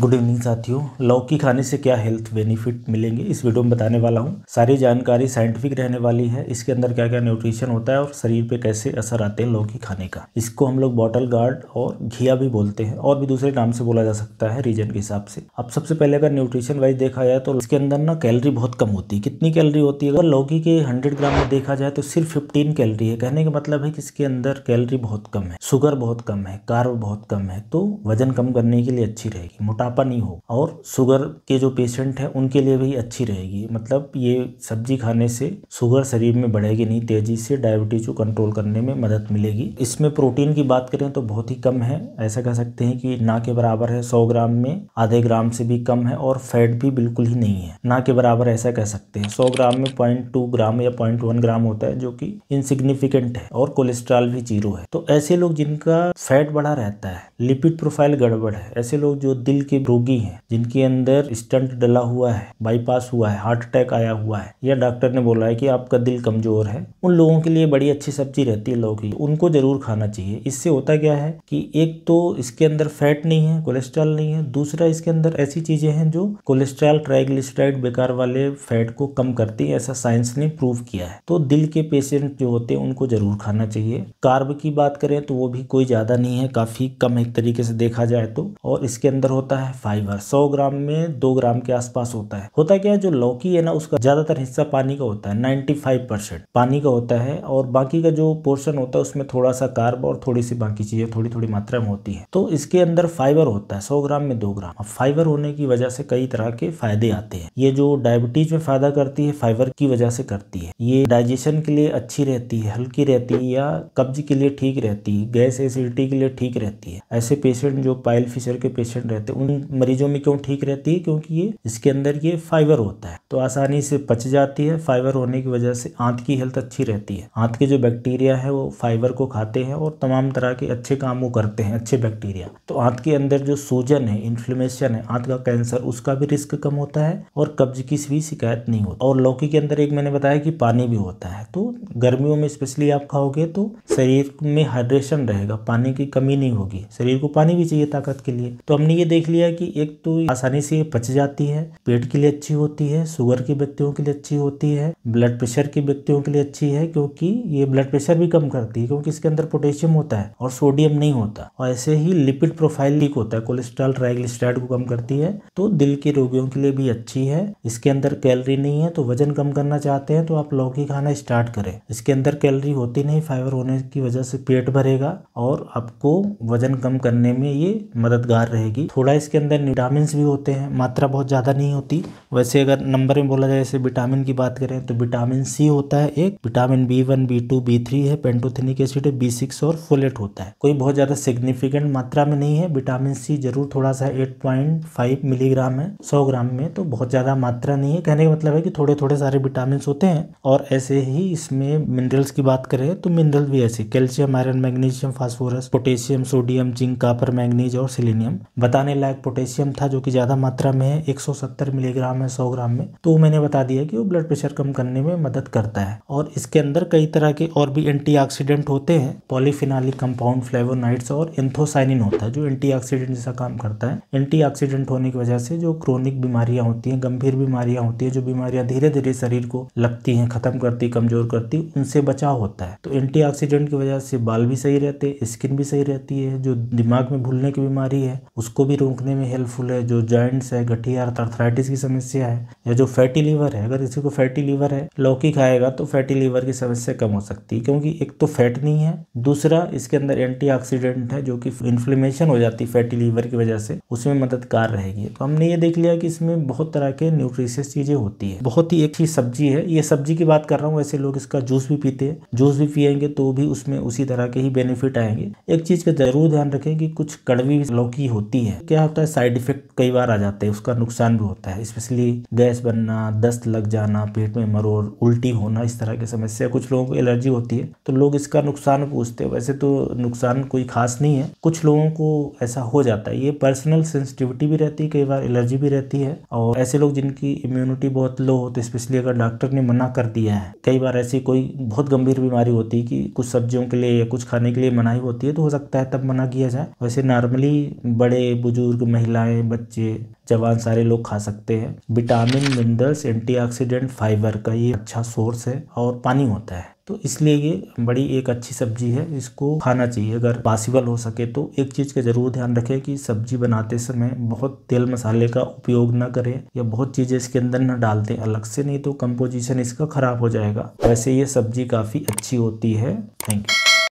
good evening साथियों लौकी खाने से क्या हेल्थ बेनिफिट मिलेंगे इस वीडियो में बताने वाला हूँ सारी जानकारी साइंटिफिक रहने वाली है इसके अंदर क्या क्या न्यूट्रिशन होता है और शरीर पे कैसे असर आते हैं लौकी खाने का इसको हम लोग बॉटल गार्ड और घिया भी बोलते हैं और भी दूसरे नाम से बोला जा सकता है रीजन के हिसाब से अब सबसे पहले अगर न्यूट्रिशन वाइज देखा जाए तो इसके अंदर ना कैलरी बहुत कम होती है कितनी कैलरी होती है अगर लौकी के हंड्रेड ग्राम में देखा जाए तो सिर्फ फिफ्टीन कैलरी है कहने का मतलब है कि इसके अंदर कैलरी बहुत कम है शुगर बहुत कम है कार्ब बहुत कम है तो वजन कम करने के लिए अच्छी रहेगी मोटा मोटापा नहीं हो और शुगर के जो पेशेंट हैं उनके लिए भी अच्छी रहेगी मतलब ये सब्जी खाने से शुगर शरीर में बढ़ेगी नहीं तेजी से डायबिटीज को कंट्रोल करने में मदद मिलेगी इसमें प्रोटीन की बात करें तो बहुत ही कम है ऐसा कह सकते हैं कि ना के बराबर है सौ ग्राम में आधे ग्राम से भी कम है और फैट भी बिल्कुल ही नहीं है ना के बराबर ऐसा कह सकते हैं सौ ग्राम में पॉइंट ग्राम या पॉइंट ग्राम होता है जो की इनसिग्निफिकेंट है और कोलेस्ट्रॉल भी जीरो है तो ऐसे लोग जिनका फैट बढ़ा रहता है लिपिड प्रोफाइल गड़बड़ है ऐसे लोग जो दिल के के रोगी हैं जिनके अंदर स्टंट डला हुआ है बाईपास हुआ है हार्ट अटैक आया हुआ है या डॉक्टर ने बोला है कि आपका दिल कमजोर है उन लोगों के लिए बड़ी अच्छी सब्जी रहती है लौकी उनको जरूर खाना चाहिए इससे होता क्या है कि एक तो इसके अंदर फैट नहीं है कोलेस्ट्रॉल नहीं है दूसरा इसके अंदर ऐसी चीजें हैं जो कोलेस्ट्रॉल ट्राइग्लिसराइड बेकार वाले फैट को कम करती है ऐसा साइंस ने प्रूव किया है तो दिल के पेशेंट जो होते हैं उनको जरूर खाना चाहिए कार्ब की बात करें तो वो भी कोई ज्यादा नहीं है काफी कम एक तरीके से देखा जाए तो और इसके अंदर होता होता है फाइबर सौ ग्राम में दो ग्राम के आसपास होता है होता क्या है जो लौकी है ना उसका ज्यादातर हिस्सा पानी का होता है नाइन्टी फाइव परसेंट पानी का होता है और बाकी का जो पोर्शन होता है उसमें थोड़ा सा कार्ब और थोड़ी सी बाकी चीजें थोड़ी थोड़ी मात्रा में होती है तो इसके अंदर फाइबर होता है सौ ग्राम में दो ग्राम फाइबर होने की वजह से कई तरह के फायदे आते हैं ये जो डायबिटीज में फायदा करती है फाइबर की वजह से करती है ये डाइजेशन के लिए अच्छी रहती है हल्की रहती है या कब्ज के लिए ठीक रहती है गैस एसिडिटी के लिए ठीक रहती है ऐसे पेशेंट जो पाइल फिशर के पेशेंट रहते हैं उन मरीजों में क्यों ठीक रहती है क्योंकि ये इसके अंदर ये फाइबर होता है तो आसानी से पच जाती है फाइबर होने की वजह से आंत की हेल्थ अच्छी रहती है आंत के जो बैक्टीरिया है वो फाइबर को खाते हैं और तमाम तरह के अच्छे काम वो करते हैं अच्छे बैक्टीरिया तो आंत के अंदर जो सूजन है इन्फ्लेमेशन है आंत का कैंसर उसका भी रिस्क कम होता है और कब्ज की भी शिकायत नहीं होती और लौकी के अंदर एक मैंने बताया कि पानी भी होता है तो गर्मियों में स्पेशली आप खाओगे तो शरीर में हाइड्रेशन रहेगा पानी की कमी नहीं होगी शरीर को पानी भी चाहिए ताकत के लिए तो हमने ये देख लिया लिया कि एक तो आसानी से पच जाती है पेट के लिए अच्छी होती है शुगर के व्यक्तियों के लिए अच्छी होती है ब्लड प्रेशर के व्यक्तियों के लिए अच्छी है क्योंकि ये ब्लड प्रेशर भी कम करती है क्योंकि इसके अंदर पोटेशियम होता है और सोडियम नहीं होता और ऐसे ही लिपिड प्रोफाइल लीक होता है कोलेस्ट्रॉल ट्राइग्लिसराइड को कम करती है तो दिल के रोगियों के लिए भी अच्छी है इसके अंदर कैलरी नहीं है तो वजन कम करना चाहते हैं तो आप लौकी खाना स्टार्ट करें इसके अंदर कैलरी होती नहीं फाइबर होने की वजह से पेट भरेगा और आपको वजन कम करने में ये मददगार रहेगी थोड़ा इसके अंदर विटामिन भी होते हैं मात्रा बहुत ज़्यादा नहीं होती वैसे अगर नंबर में बोला जाए जैसे विटामिन की बात करें तो विटामिन सी होता है एक vitamin B one B two B three है पेंटोथेनिक एसिड है बी सिक्स और फोलेट होता है कोई बहुत ज़्यादा सिग्निफिकेंट मात्रा में नहीं है विटामिन सी जरूर थोड़ा सा एट पॉइंट फाइव मिलीग्राम है सौ ग्राम में तो बहुत ज़्यादा मात्रा नहीं है कहने का मतलब है कि थोड़े थोड़े सारे विटामिन होते हैं और ऐसे ही इसमें मिनरल्स की बात करें तो मिनरल भी ऐसे calcium iron magnesium phosphorus potassium sodium zinc copper manganese और सिलीनियम बताने लायक शायद पोटेशियम था जो कि ज़्यादा मात्रा में है 170 मिलीग्राम है 100 ग्राम में तो मैंने बता दिया कि वो ब्लड प्रेशर कम करने में मदद करता है और इसके अंदर कई तरह के और भी एंटी होते हैं पॉलीफिनालिक कंपाउंड फ्लेवोनाइड्स और एंथोसाइनिन होता है जो एंटीऑक्सीडेंट जैसा काम करता है एंटी होने की वजह से जो क्रोनिक बीमारियां होती हैं गंभीर बीमारियां होती हैं जो बीमारियां धीरे धीरे शरीर को लगती हैं खत्म करती कमजोर करती उनसे बचाव होता है तो एंटी की वजह से बाल भी सही रहते स्किन भी सही रहती है जो दिमाग में भूलने की बीमारी है उसको भी रोकने करने में हेल्पफुल है जो जॉइंट्स है गठिया अर्थराइटिस की समस्या है या जो फैटी लीवर है अगर किसी को फैटी लीवर है लौकी खाएगा तो फैटी लीवर की समस्या कम हो सकती है क्योंकि एक तो फैट नहीं है दूसरा इसके अंदर एंटी है जो कि इन्फ्लेमेशन हो जाती है फैटी लीवर की वजह से उसमें मददगार रहेगी तो हमने ये देख लिया कि इसमें बहुत तरह के न्यूट्रिशियस चीजें होती है बहुत ही एक ही सब्जी है ये सब्जी की बात कर रहा हूँ वैसे लोग इसका जूस भी पीते हैं जूस भी पियेंगे तो भी उसमें उसी तरह के ही बेनिफिट आएंगे एक चीज का जरूर ध्यान रखें कि कुछ कड़वी लौकी होती है क्या होता है साइड इफेक्ट कई बार आ जाते हैं उसका नुकसान भी होता है स्पेशली गैस बनना दस्त लग जाना पेट में मरोड़ उल्टी होना इस तरह की समस्या कुछ लोगों को एलर्जी होती है तो लोग इसका नुकसान पूछते हैं वैसे तो नुकसान कोई खास नहीं है कुछ लोगों को ऐसा हो जाता है ये पर्सनल सेंसिटिविटी भी रहती है कई बार एलर्जी भी रहती है और ऐसे लोग जिनकी इम्यूनिटी बहुत लो हो तो स्पेशली अगर डॉक्टर ने मना कर दिया है कई बार ऐसी कोई बहुत गंभीर बीमारी होती है कि कुछ सब्जियों के लिए या कुछ खाने के लिए मनाही होती है तो हो सकता है तब मना किया जाए वैसे नॉर्मली बड़े बुजुर्ग महिलाएं बच्चे जवान सारे लोग खा सकते हैं विटामिन मिनरल्स एंटीऑक्सीडेंट फाइबर का ये अच्छा सोर्स है और पानी होता है तो इसलिए ये बड़ी एक अच्छी सब्जी है इसको खाना चाहिए अगर पॉसिबल हो सके तो एक चीज़ का ज़रूर ध्यान रखें कि सब्जी बनाते समय बहुत तेल मसाले का उपयोग ना करें या बहुत चीज़ें इसके अंदर ना डाल दें अलग से नहीं तो कंपोजिशन इसका ख़राब हो जाएगा वैसे ये सब्जी काफ़ी अच्छी होती है थैंक यू